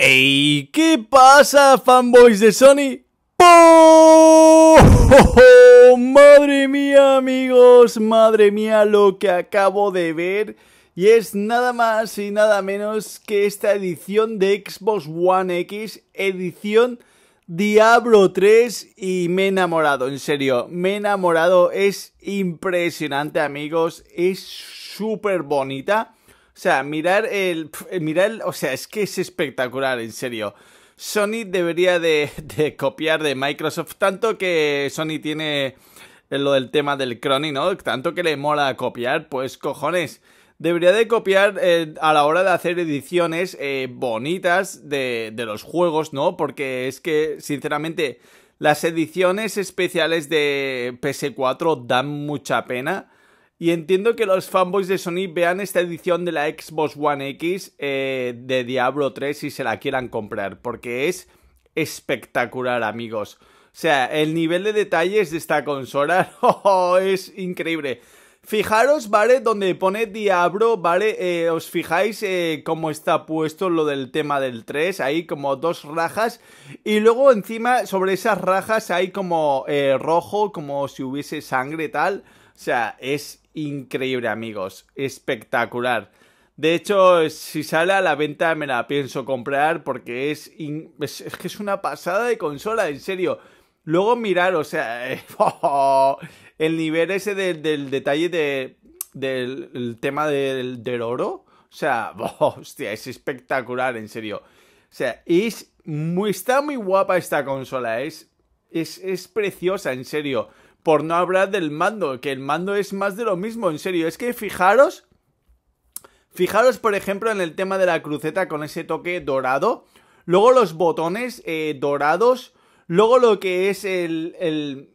¡Ey! ¿Qué pasa, fanboys de Sony? ¡Oh! ¡Madre mía, amigos! ¡Madre mía lo que acabo de ver! Y es nada más y nada menos que esta edición de Xbox One X, edición Diablo 3 y me he enamorado, en serio, me he enamorado, es impresionante amigos, es súper bonita o sea, mirar el, eh, mirar o sea, es que es espectacular, en serio. Sony debería de, copiar de Microsoft, tanto que Sony tiene lo del tema del crony, ¿no? Tanto que le mola copiar, pues cojones debería de copiar eh, a la hora de hacer ediciones eh, bonitas de, de, los juegos, ¿no? Porque es que, sinceramente, las ediciones especiales de PS4 dan mucha pena. Y entiendo que los fanboys de Sony vean esta edición de la Xbox One X eh, de Diablo 3 y se la quieran comprar, porque es espectacular, amigos. O sea, el nivel de detalles de esta consola oh, oh, es increíble. Fijaros, ¿vale? Donde pone Diablo, ¿vale? Eh, os fijáis eh, cómo está puesto lo del tema del 3, ahí como dos rajas. Y luego encima, sobre esas rajas hay como rojo, como si hubiese sangre tal. O sea, es increíble, amigos. Espectacular. De hecho, si sale a la venta me la pienso comprar porque es, que es una pasada de consola, en serio. Luego mirar, o sea, el nivel ese del, detalle de, del tema del, del, oro, o sea, hostia, es espectacular, en serio. O sea, es muy, está muy guapa esta consola, es, es preciosa, en serio por no hablar del mando, que el mando es más de lo mismo, en serio, es que fijaros, fijaros por ejemplo en el tema de la cruceta con ese toque dorado, luego los botones eh, dorados, luego lo que es el, el,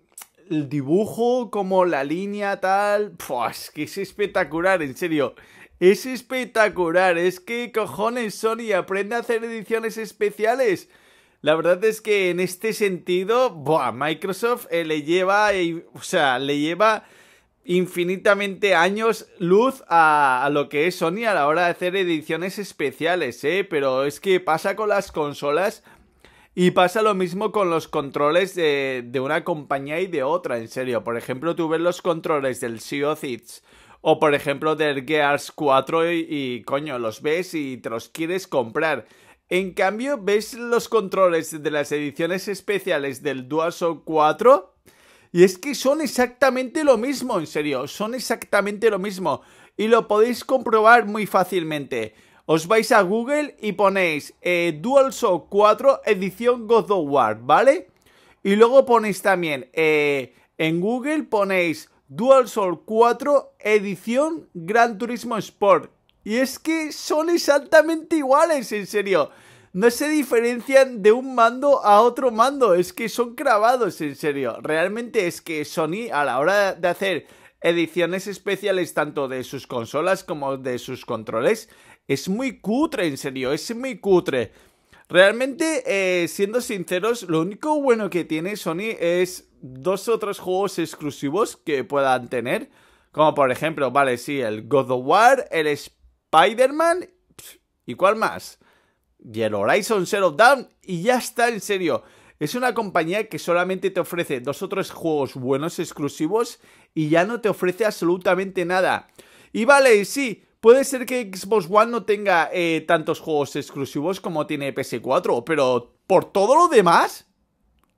el dibujo, como la línea tal, pues que es espectacular, en serio. Es espectacular, es que cojones Sony, aprende a hacer ediciones especiales. La verdad es que en este sentido, buah, Microsoft eh, le lleva, o sea, le lleva infinitamente años luz a, lo que es Sony a la hora de hacer ediciones especiales, ¿eh? Pero es que pasa con las consolas y pasa lo mismo con los controles de, una compañía y de otra, en serio. Por ejemplo, tú ves los controles del Sea of o por ejemplo del Gears 4 y coño, los ves y te los quieres comprar. En cambio, ves los controles de las ediciones especiales del DualShock 4 y es que son exactamente lo mismo, en serio, son exactamente lo mismo y lo podéis comprobar muy fácilmente. Os vais a Google y ponéis eh, DualShock 4 edición God of War, ¿vale? Y luego ponéis también eh, en Google ponéis DualShock 4 edición Gran Turismo Sport y es que son exactamente iguales, en serio. No se diferencian de un mando a otro mando. Es que son grabados, en serio. Realmente es que Sony, a la hora de hacer ediciones especiales tanto de sus consolas como de sus controles, es muy cutre, en serio. Es muy cutre. Realmente, eh, siendo sinceros, lo único bueno que tiene Sony es dos otros juegos exclusivos que puedan tener. Como por ejemplo, vale, sí, el God of War, el Spider Spider-Man y cuál más. Y el Horizon Zero Dawn y ya está, en serio. Es una compañía que solamente te ofrece dos o tres juegos buenos exclusivos y ya no te ofrece absolutamente nada. Y vale, sí, puede ser que Xbox One no tenga eh, tantos juegos exclusivos como tiene PS4, pero por todo lo demás,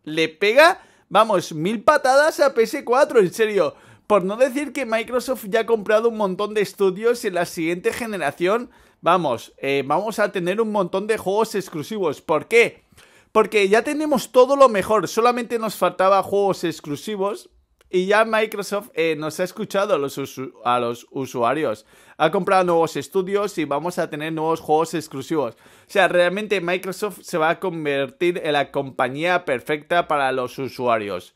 le pega, vamos, mil patadas a PS4, en serio. Por no decir que Microsoft ya ha comprado un montón de estudios y en la siguiente generación, vamos, eh, vamos a tener un montón de juegos exclusivos. ¿Por qué? Porque ya tenemos todo lo mejor, solamente nos faltaba juegos exclusivos y ya Microsoft eh, nos ha escuchado los, a los, usuarios. Ha comprado nuevos estudios y vamos a tener nuevos juegos exclusivos. O sea, realmente Microsoft se va a convertir en la compañía perfecta para los usuarios.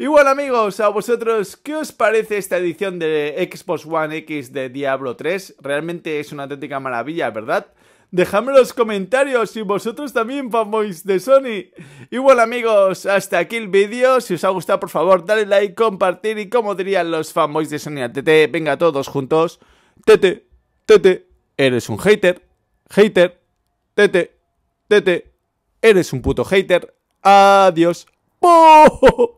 Igual amigos, a vosotros, ¿qué os parece esta edición de Xbox One X de Diablo 3? Realmente es una auténtica maravilla, ¿verdad? Dejadme los comentarios y vosotros también, fanboys de Sony. igual amigos, hasta aquí el vídeo. Si os ha gustado, por favor, dale like, compartir y como dirían los fanboys de Sony a TT, venga todos juntos. Tete, tete, eres un hater. Hater, tete, tete, eres un puto hater. Adiós. ¡Oh!